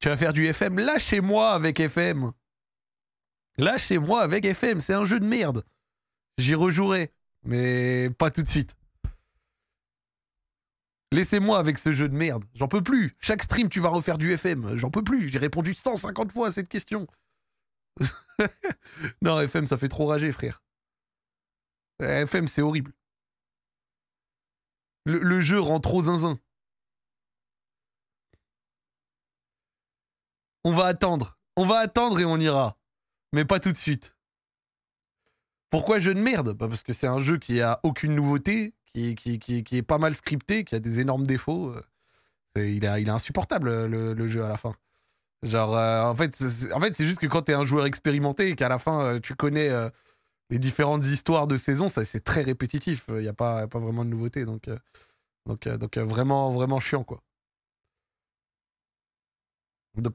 Tu vas faire du FM Lâchez-moi avec FM Lâchez-moi avec FM, c'est un jeu de merde. J'y rejouerai, mais pas tout de suite. Laissez-moi avec ce jeu de merde, j'en peux plus. Chaque stream, tu vas refaire du FM, j'en peux plus. J'ai répondu 150 fois à cette question. non, FM, ça fait trop rager, frère. FM, c'est horrible. Le, le, jeu rend trop zinzin. On va attendre. On va attendre et on ira. Mais pas tout de suite. Pourquoi jeu de merde bah, Parce que c'est un jeu qui a aucune nouveauté, qui, est pas mal scripté, qui a des énormes défauts. il, est insupportable, le, jeu, à la fin. Genre, euh, en fait, c'est en fait, juste que quand t'es un joueur expérimenté et qu'à la fin, euh, tu connais euh, les différentes histoires de saison, c'est très répétitif. Il n'y a, pas vraiment de nouveauté. Donc, donc, donc vraiment, vraiment chiant, quoi.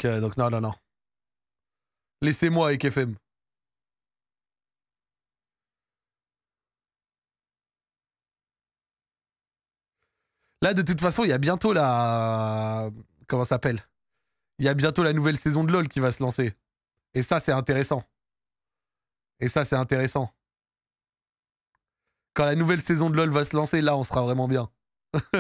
Euh, donc, non, non, non. Laissez-moi avec FM. Là, de toute façon, il y a bientôt la. Comment s'appelle Il y a bientôt la nouvelle saison de LoL qui va se lancer. Et ça, c'est intéressant. Et ça, c'est intéressant. Quand la nouvelle saison de LoL va se lancer, là, on sera vraiment bien.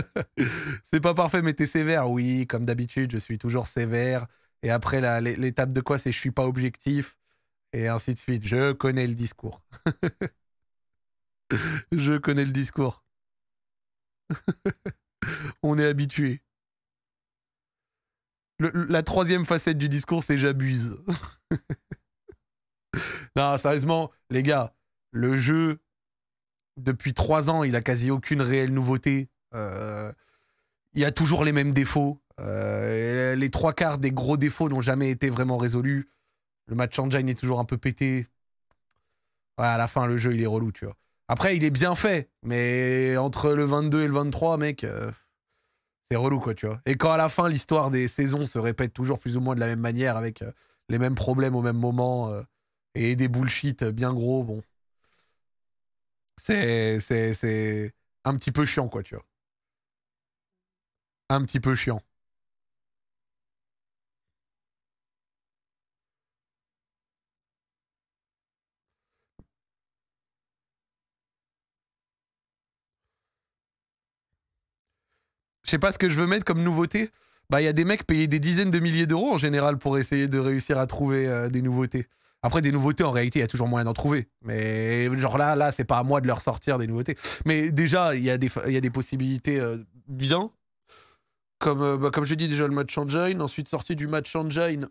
c'est pas parfait, mais t'es sévère. Oui, comme d'habitude, je suis toujours sévère. Et après, l'étape de quoi C'est je suis pas objectif. Et ainsi de suite. Je connais le discours. je connais le discours. On est habitué. la troisième facette du discours, c'est j'abuse. non, sérieusement, les gars, le jeu, depuis trois ans, il a quasi aucune réelle nouveauté. Euh, il y a toujours les mêmes défauts. Euh, les trois quarts des gros défauts n'ont jamais été vraiment résolus. Le match en engine est toujours un peu pété. Ouais, à la fin, le jeu, il est relou, tu vois. Après, il est bien fait, mais entre le 22 et le 23, mec, euh, c'est relou, quoi, tu vois. Et quand à la fin, l'histoire des saisons se répète toujours plus ou moins de la même manière, avec euh, les mêmes problèmes au même moment, et des bullshit bien gros, bon. C'est un petit peu chiant, quoi, tu vois. Un petit peu chiant. je sais pas ce que je veux mettre comme nouveauté. Bah, il y a des mecs payés des dizaines de milliers d'euros en général pour essayer de réussir à trouver euh, des nouveautés. Après, des nouveautés, en réalité, il y a toujours moyen d'en trouver. Mais genre là, là, c'est pas à moi de leur sortir des nouveautés. Mais déjà, il y, a des, y a des possibilités euh, bien. Comme, euh, bah, comme je dis déjà, le match engine. Ensuite, sorti du match engine,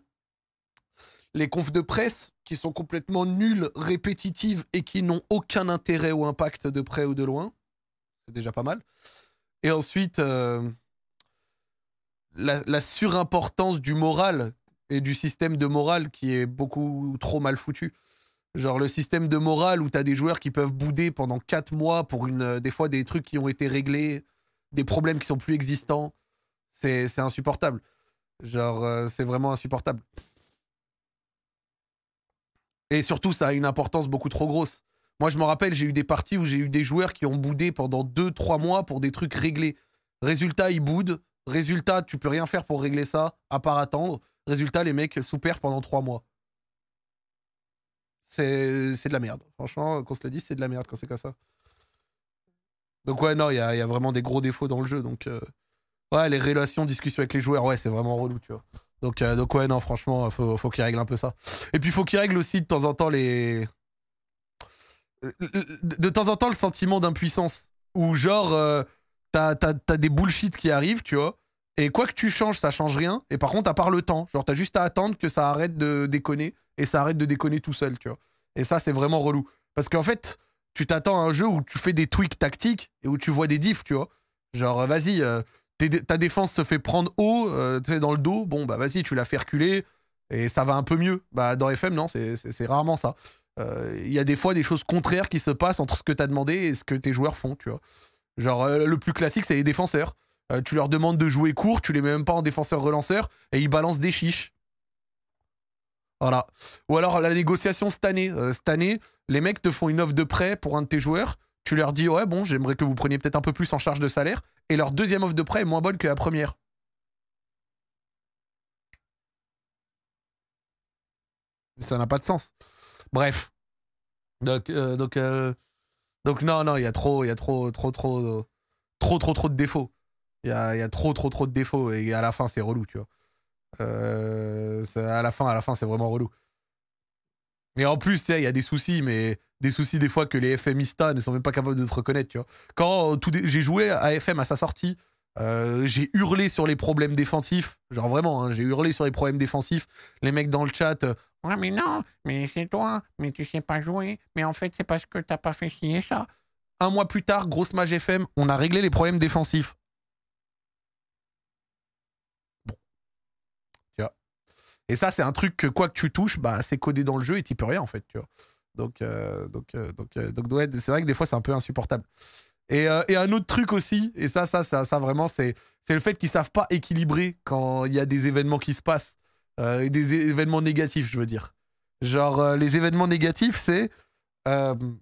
les confs de presse qui sont complètement nuls, répétitives et qui n'ont aucun intérêt ou impact de près ou de loin. C'est déjà pas mal. Et ensuite, euh, la, surimportance du moral et du système de morale qui est beaucoup trop mal foutu. Genre le système de morale où tu as des joueurs qui peuvent bouder pendant 4 mois pour une, euh, des fois des trucs qui ont été réglés, des problèmes qui sont plus existants. C'est insupportable. Genre, euh, c'est vraiment insupportable. Et surtout, ça a une importance beaucoup trop grosse. Moi, je me rappelle, j'ai eu des parties où j'ai eu des joueurs qui ont boudé pendant 2-3 mois pour des trucs réglés. Résultat, ils boudent. Résultat, tu peux rien faire pour régler ça, à part attendre. Résultat, les mecs soupèrent pendant 3 mois. C'est de la merde. Franchement, qu'on se le dit, c'est de la merde quand c'est comme ça. Donc ouais, non, il y, a, vraiment des gros défauts dans le jeu. Donc euh, ouais, les relations, discussions avec les joueurs, ouais, c'est vraiment relou, tu vois. Donc, euh, ouais, non, franchement, faut, faut qu'ils règlent un peu ça. Et puis il faut qu'ils règlent aussi de temps en temps les, de temps en temps le sentiment d'impuissance. Ou genre, euh, t'as des bullshit qui arrivent, tu vois. Et quoi que tu changes, ça change rien. Et par contre, à part le temps, genre, t'as juste à attendre que ça arrête de déconner et ça arrête de déconner tout seul, tu vois. Et ça, c'est vraiment relou. Parce qu'en fait, tu t'attends à un jeu où tu fais des tweaks tactiques et où tu vois des diffs, tu vois. Genre, euh, vas-y, euh, ta défense se fait prendre haut, dans le dos. Bon, bah, vas-y, tu la fais reculer et ça va un peu mieux. Bah, dans FM, non, c'est rarement ça. Euh, il y a des fois des choses contraires qui se passent entre ce que tu as demandé et ce que tes joueurs font, tu Genre, euh, le plus classique, c'est les défenseurs. Euh, tu leur demandes de jouer court, tu les mets même pas en défenseur-relanceur et ils balancent des chiches. Voilà. Ou alors la négociation cette année. cette année, les mecs te font une offre de prêt pour un de tes joueurs. Tu leur dis, ouais, bon, j'aimerais que vous preniez peut-être un peu plus en charge de salaire. Et leur deuxième offre de prêt est moins bonne que la première. Ça n'a pas de sens. Bref. Donc, euh, donc, euh, donc non, non, il y a trop, il y a trop, trop, trop, trop, trop, trop de défauts. Il y a, trop, trop, trop de défauts. Et à la fin, c'est relou, tu vois. Euh, à la fin, à la fin, c'est vraiment relou. Et en plus, il y a des soucis, mais des soucis des fois que les FMista ne sont même pas capables de te reconnaître, tu vois. Quand j'ai joué à FM à sa sortie, euh, j'ai hurlé sur les problèmes défensifs. Genre vraiment, hein, j'ai hurlé sur les problèmes défensifs. Les mecs dans le chat, euh, ouais mais non, mais c'est toi, mais tu sais pas jouer, mais en fait c'est parce que t'as pas fait chier ça. Un mois plus tard, grosse mage FM, on a réglé les problèmes défensifs. Tu vois. Et ça, c'est un truc que quoi que tu touches, bah c'est codé dans le jeu et t'y peux rien en fait, tu vois. Donc, euh, donc, donc, donc, c'est vrai que des fois c'est un peu insupportable. Euh, et, un autre truc aussi, et ça, ça, ça, vraiment, c'est le fait qu'ils savent pas équilibrer quand il y a des événements qui se passent, euh, des événements négatifs, je veux dire. Genre, euh, les événements négatifs, c'est. genre.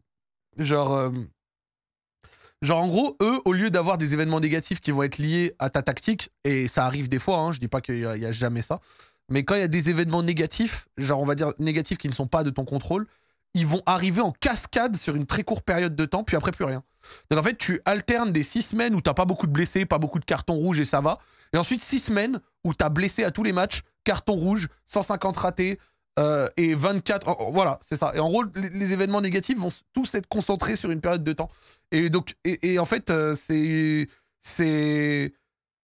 genre, en gros, eux, au lieu d'avoir des événements négatifs qui vont être liés à ta tactique, et ça arrive des fois, hein, je dis pas qu'il n'y a jamais ça, mais quand il y a des événements négatifs, genre, on va dire négatifs qui ne sont pas de ton contrôle, ils vont arriver en cascade sur une très courte période de temps, puis après plus rien. Donc en fait, tu alternes des six semaines où t'as pas beaucoup de blessés, pas beaucoup de cartons rouges et ça va. Et ensuite, six semaines où t'as blessé à tous les matchs, carton rouge, 150 ratés euh, et 24. voilà, c'est ça. Et en gros, les, événements négatifs vont tous être concentrés sur une période de temps. Et donc, et, en fait, euh, c'est. C'est.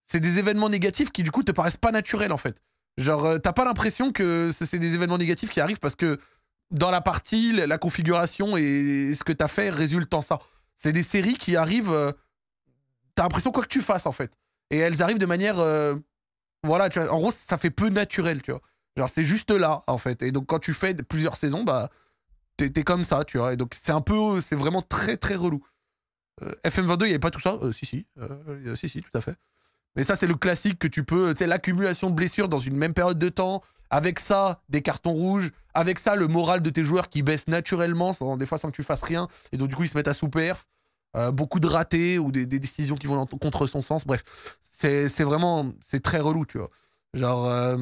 C'est des événements négatifs qui, du coup, te paraissent pas naturels, en fait. Genre, euh, t'as pas l'impression que c'est des événements négatifs qui arrivent parce que dans la partie, la configuration et ce que tu as fait résulte en ça. C'est des séries qui arrivent. tu euh, T'as l'impression quoi que tu fasses en fait. Et elles arrivent de manière. Euh, voilà, tu vois, en gros, ça fait peu naturel, tu vois. Genre, c'est juste là, en fait. Et donc, quand tu fais plusieurs saisons, bah, t'es comme ça, tu vois. Et donc, c'est un peu. C'est vraiment très, très relou. Euh, FM22, il n'y avait pas tout ça Si, si. si, si, tout à fait. Mais ça, c'est le classique que tu peux, c'est l'accumulation de blessures dans une même période de temps. Avec ça, des cartons rouges. Avec ça, le moral de tes joueurs qui baisse naturellement, sans, des fois sans que tu fasses rien. Et donc, du coup, ils se mettent à souper. Euh, beaucoup de ratés ou des, décisions qui vont contre son sens. Bref, c'est vraiment, c'est très relou, tu vois. Genre, euh,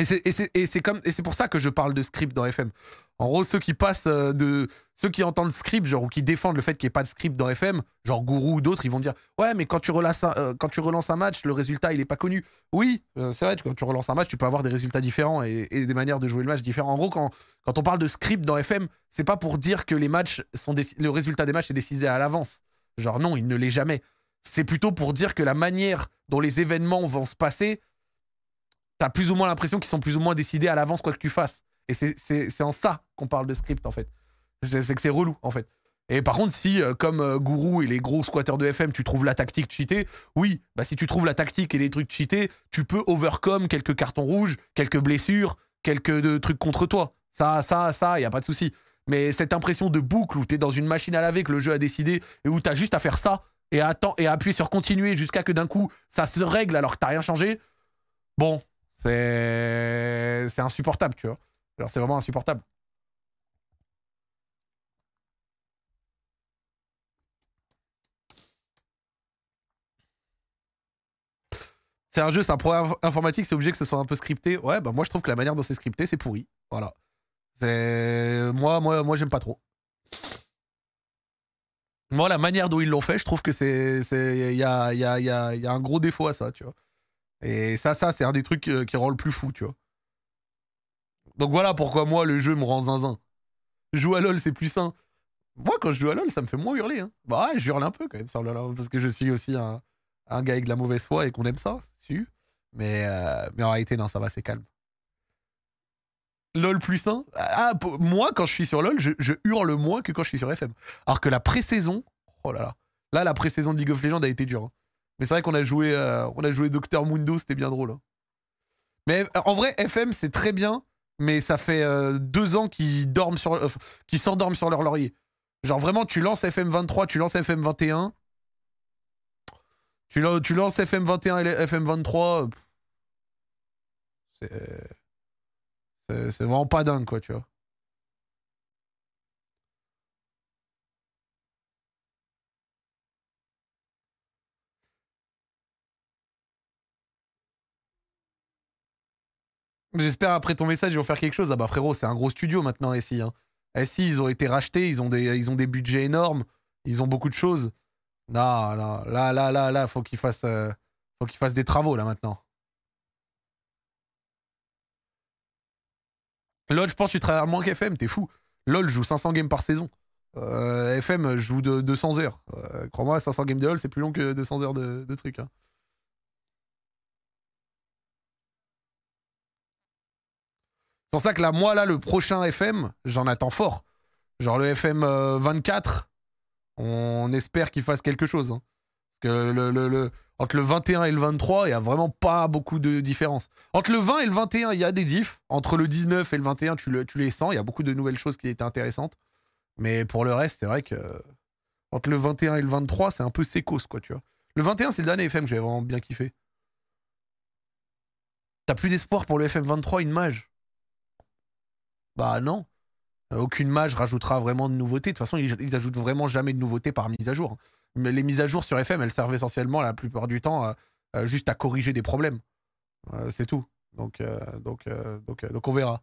et c'est comme et c'est pour ça que je parle de script dans FM. En gros, ceux qui passent euh, de ceux qui entendent script, genre ou qui défendent le fait qu'il n'y ait pas de script dans FM, genre Gourou ou d'autres, ils vont dire ouais, mais quand tu relances un, euh, quand tu relances un match, le résultat il n'est pas connu. Oui, euh, c'est vrai. Quand tu relances un match, tu peux avoir des résultats différents et, des manières de jouer le match différents. En gros, quand, on parle de script dans FM, c'est pas pour dire que les matchs sont le résultat des matchs est décidé à l'avance. Genre non, il ne l'est jamais. C'est plutôt pour dire que la manière dont les événements vont se passer t'as plus ou moins l'impression qu'ils sont plus ou moins décidés à l'avance quoi que tu fasses. Et c'est en ça qu'on parle de script, en fait. C'est que c'est relou, en fait. Et par contre, si, euh, comme euh, Gourou et les gros squatteurs de FM, tu trouves la tactique cheatée, oui, bah, si tu trouves la tactique et les trucs cheatés, tu peux overcome quelques cartons rouges, quelques blessures, quelques de, euh, trucs contre toi. Ça, ça, ça, il n'y a pas de souci. Mais cette impression de boucle où tu es dans une machine à laver que le jeu a décidé et où tu as juste à faire ça et à, et appuyer sur continuer jusqu'à que d'un coup ça se règle alors que tu rien changé, bon, c'est insupportable, tu vois. c'est vraiment insupportable. C'est un jeu, c'est un programme informatique, c'est obligé que ce soit un peu scripté. Ouais, bah moi je trouve que la manière dont c'est scripté, c'est pourri. Voilà. C'est moi, moi, moi, j'aime pas trop. Moi, la manière dont ils l'ont fait, je trouve que c'est, il y a, y a un gros défaut à ça, tu vois. Et ça, ça, c'est un des trucs euh, qui, rend le plus fou, tu vois. Donc voilà pourquoi moi, le jeu me rend zinzin. Jouer à LoL, c'est plus sain. Moi, quand je joue à LoL, ça me fait moins hurler. Hein. Bah ouais, je hurle un peu quand même sur LoL, hein, parce que je suis aussi un, un gars avec de la mauvaise foi et qu'on aime ça, si. Mais, euh, mais en réalité, non, ça va, c'est calme. LOL plus sain Ah, ah moi, quand je suis sur LOL, je, hurle moins que quand je suis sur FM. Alors que la pré-saison, oh là là. Là, la pré-saison de League of Legends a été dure. Hein. Mais c'est vrai qu'on a joué, euh, on a joué Docteur Mundo, c'était bien drôle. Hein. Mais euh, en vrai, FM, c'est très bien, mais ça fait euh, deux ans qu'ils dorment sur, s'endorment sur leur laurier. Genre vraiment, tu lances FM 23, tu lances FM 21, tu, lances FM 21 et FM 23. C'est, c'est vraiment pas dingue, quoi, tu vois. J'espère après ton message, ils vont faire quelque chose. Ah bah frérot, c'est un gros studio maintenant, SI. Hein. SI, ils ont été rachetés, ils ont, des, ils ont des budgets énormes, ils ont beaucoup de choses. Là, là, là, là, là, là faut qu'ils fassent, euh, faut qu'ils fassent des travaux là maintenant. LOL, je pense que tu travailles moins qu'FM, t'es fou. LOL joue 500 games par saison. Euh, FM joue de, 200 heures. Euh, crois-moi, 500 games de LOL, c'est plus long que 200 heures de, de trucs. Hein. C'est pour ça que là, moi, là, le prochain FM, j'en attends fort. Genre le FM 24, euh, on espère qu'il fasse quelque chose. Hein. Parce que le, entre le 21 et le 23, il n'y a vraiment pas beaucoup de différence. Entre le 20 et le 21, il y a des diffs. Entre le 19 et le 21, tu, tu les sens. Il y a beaucoup de nouvelles choses qui étaient intéressantes. Mais pour le reste, c'est vrai que entre le 21 et le 23, c'est un peu sécos, quoi, tu vois. Le 21, c'est le dernier FM que j'ai vraiment bien kiffé. T'as plus d'espoir pour le FM 23, une mage. Bah non. Aucune mage rajoutera vraiment de nouveautés. De toute façon, ils, ajoutent vraiment jamais de nouveautés par mise à jour. Mais les mises à jour sur FM, elles servent essentiellement la plupart du temps juste à corriger des problèmes. Euh, c'est tout. Donc, euh, donc, euh, donc, donc on verra.